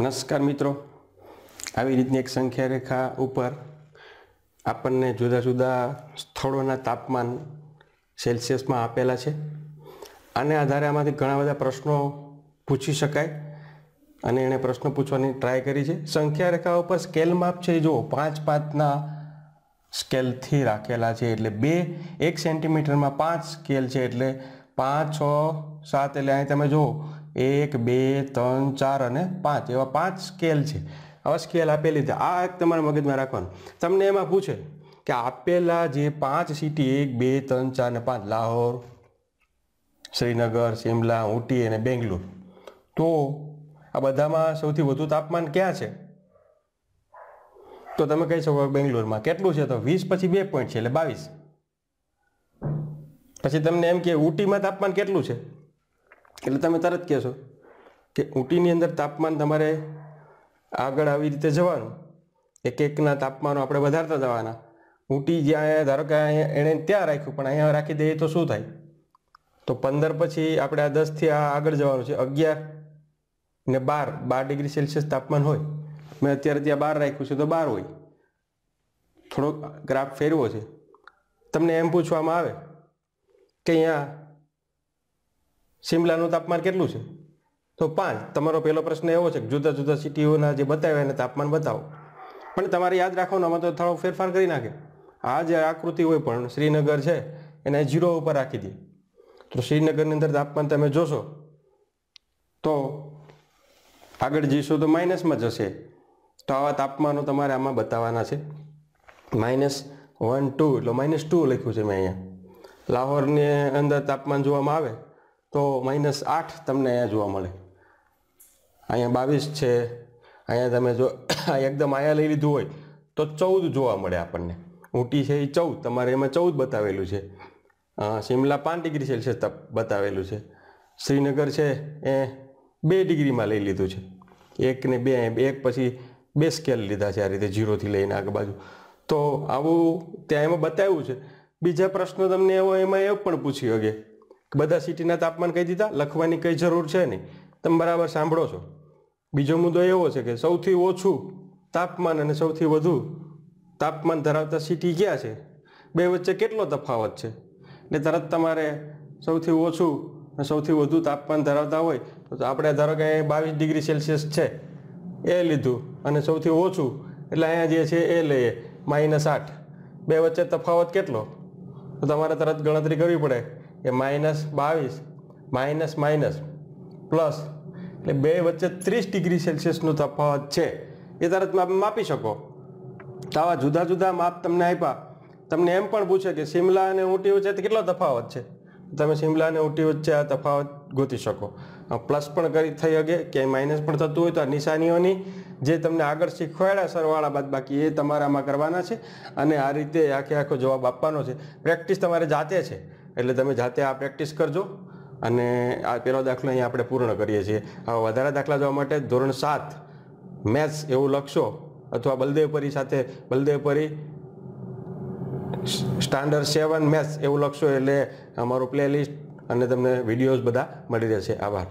નમસ્કાર મિત્રો આવી રીતની એક સંખ્યા રેખા ઉપર આપણને જુદા જુદા સ્થળોના તાપમાન સેલ્સિયસમાં આપેલા છે આને આધારે આમાંથી ઘણા બધા પ્રશ્નો પૂછી શકાય અને એણે પ્રશ્નો પૂછવાની ટ્રાય કરી છે સંખ્યા રેખા ઉપર સ્કેલ માપ છે જો પાંચ પાંચના સ્કેલથી રાખેલા છે એટલે બે એક સેન્ટીમીટરમાં પાંચ સ્કેલ છે એટલે પાંચ છ સાત એટલે અહીં તમે જુઓ એક બે ત્રણ ચાર અને પાંચ એવા પાંચ સ્કેલ છે આવા સ્કેલ આપેલી છે આ એક તમારા મગજમાં રાખવાનું તમને એમાં પૂછે કે આપેલા જે પાંચ સિટી એક બે ત્રણ ચાર ને પાંચ લાહોર શ્રીનગર શિમલા ઉટી અને બેંગ્લોર તો આ બધામાં સૌથી વધુ તાપમાન ક્યાં છે તો તમે કહી શકો બેંગ્લોરમાં કેટલું છે તો વીસ પછી બે પોઈન્ટ છે એટલે બાવીસ પછી તમને એમ કે ઊટીમાં તાપમાન કેટલું છે એટલે તમે તરત કહેશો કે ઊંટીની અંદર તાપમાન તમારે આગળ આવી રીતે જવાનું એક એકના તાપમાનો આપણે વધારતા જવાના ઊંટી જ્યાં ધારો કે એણે ત્યાં રાખ્યું પણ અહીંયા રાખી દઈએ તો શું થાય તો પંદર પછી આપણે આ દસથી આ આગળ જવાનું છે અગિયાર ને બાર બાર ડિગ્રી સેલ્સિયસ તાપમાન હોય મેં અત્યારે ત્યાં બાર રાખ્યું છે તો બાર હોય થોડોક ગ્રાફ ફેરવો છે તમને એમ પૂછવામાં આવે કે અહીંયા શિમલાનું તાપમાન કેટલું છે તો પાંચ તમારો પહેલો પ્રશ્ન એવો છે કે જુદા જુદા સિટીઓના જે બતાવ્યા એને તાપમાન બતાવો પણ તમારે યાદ રાખવાનું અમે તો થોડો ફેરફાર કરી નાખે આ જે આકૃતિ હોય પણ શ્રીનગર છે એને ઝીરો ઉપર રાખી દે તો શ્રીનગરની અંદર તાપમાન તમે જોશો તો આગળ જઈશું તો માઇનસમાં જશે તો આવા તાપમાનો તમારે આમાં બતાવવાના છે માઇનસ વન ટુ એટલે માઇનસ ટુ લખ્યું છે મેં અહીંયા લાહોરની અંદર તાપમાન જોવામાં આવે તો માઇનસ આઠ તમને અહીંયા જોવા મળે અહીંયા બાવીસ છે અહીંયા તમે જો એકદમ અહીંયા લઈ લીધું હોય તો ચૌદ જોવા મળે આપણને ઊંટી છે એ ચૌદ તમારે એમાં ચૌદ બતાવેલું છે શિમલા પાંચ ડિગ્રી સેલ્સિયસ તપ બતાવેલું છે શ્રીનગર છે એ બે ડિગ્રીમાં લઈ લીધું છે એક ને બે એક પછી બે સ્કેલ લીધા છે આ રીતે ઝીરોથી લઈને આગ બાજુ તો આવું ત્યાં એમાં બતાવ્યું છે બીજા પ્રશ્નો તમને એવો એમાં એ પણ પૂછી શકે બધા સિટીના તાપમાન કહી દીધા લખવાની કંઈ જરૂર છે નહીં તમે બરાબર સાંભળો છો બીજો મુદ્દો એવો છે કે સૌથી ઓછું તાપમાન અને સૌથી વધુ તાપમાન ધરાવતા સિટી ક્યાં છે બે વચ્ચે કેટલો તફાવત છે એટલે તરત તમારે સૌથી ઓછું અને સૌથી વધુ તાપમાન ધરાવતા હોય તો આપણે ધારો કે અહીંયા બાવીસ ડિગ્રી સેલ્સિયસ છે એ લીધું અને સૌથી ઓછું એટલે અહીંયા જે છે એ લઈએ માઇનસ આઠ બે વચ્ચે તફાવત કેટલો તો તમારે તરત ગણતરી કરવી પડે એ માઇનસ બાવીસ માઇનસ માઇનસ પ્લસ એટલે બે વચ્ચે ત્રીસ ડિગ્રી સેલ્સિયસનો તફાવત છે એ તરત માપી શકો તો આવા જુદા જુદા માપ તમને આપ્યા તમને એમ પણ પૂછે કે શિમલા અને ઊંટી વચ્ચે કેટલો તફાવત છે તમે શિમલા અને ઊંટી વચ્ચે આ તફાવત ગોતી શકો પ્લસ પણ કરી થઈ શકે ક્યાંય માઇનસ પણ થતું હોય તો આ નિશાનીઓની જે તમને આગળ શીખવાડ્યા સરવાળા બાદ બાકી એ તમારામાં કરવાના છે અને આ રીતે આખે આખો જવાબ આપવાનો છે પ્રેક્ટિસ તમારે જાતે છે એટલે તમે જાતે આ પ્રેક્ટિસ કરજો અને આ પહેલો દાખલો અહીંયા આપણે પૂર્ણ કરીએ છીએ હવે વધારે દાખલા જોવા માટે ધોરણ સાત મેથ્સ એવું લખશો અથવા બલદેવપરી સાથે બલદેવપરી સ્ટાન્ડર્ડ સેવન મેથ્સ એવું લખશો એટલે અમારું પ્લેલિસ્ટ અને તમને વિડીયોઝ બધા મળી રહેશે આભાર